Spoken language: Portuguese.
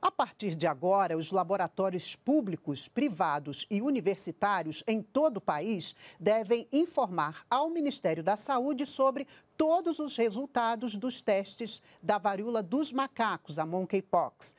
A partir de agora, os laboratórios públicos, privados e universitários em todo o país devem informar ao Ministério da Saúde sobre todos os resultados dos testes da varíola dos macacos, a monkeypox.